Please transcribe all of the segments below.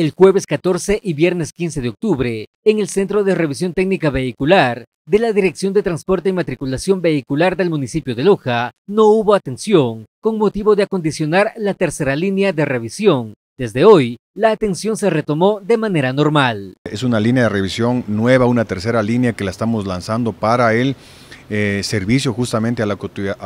el jueves 14 y viernes 15 de octubre en el Centro de Revisión Técnica Vehicular de la Dirección de Transporte y Matriculación Vehicular del municipio de Loja, no hubo atención con motivo de acondicionar la tercera línea de revisión. Desde hoy, la atención se retomó de manera normal. Es una línea de revisión nueva, una tercera línea que la estamos lanzando para el eh, servicio justamente a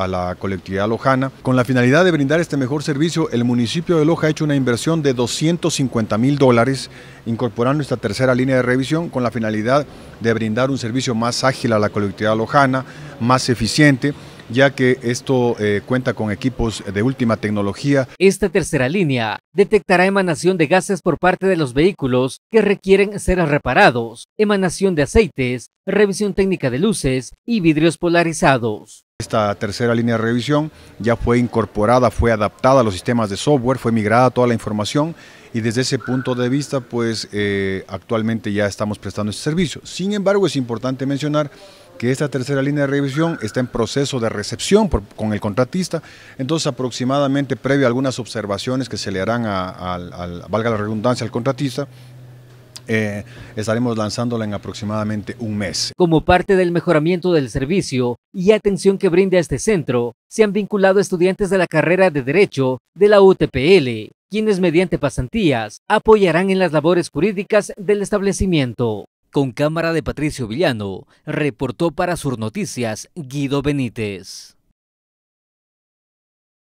la colectividad lojana. Con la finalidad de brindar este mejor servicio, el municipio de Loja ha hecho una inversión de 250 mil dólares, incorporando esta tercera línea de revisión con la finalidad de brindar un servicio más ágil a la colectividad lojana, más eficiente ya que esto eh, cuenta con equipos de última tecnología. Esta tercera línea detectará emanación de gases por parte de los vehículos que requieren ser reparados, emanación de aceites, revisión técnica de luces y vidrios polarizados. Esta tercera línea de revisión ya fue incorporada, fue adaptada a los sistemas de software, fue migrada toda la información y desde ese punto de vista, pues eh, actualmente ya estamos prestando este servicio. Sin embargo, es importante mencionar que esta tercera línea de revisión está en proceso de recepción con el contratista, entonces aproximadamente previo a algunas observaciones que se le harán, valga la redundancia, al contratista, eh, estaremos lanzándola en aproximadamente un mes. Como parte del mejoramiento del servicio y atención que brinda este centro, se han vinculado estudiantes de la carrera de Derecho de la UTPL, quienes mediante pasantías apoyarán en las labores jurídicas del establecimiento. Con cámara de Patricio Villano, reportó para Sur Noticias Guido Benítez.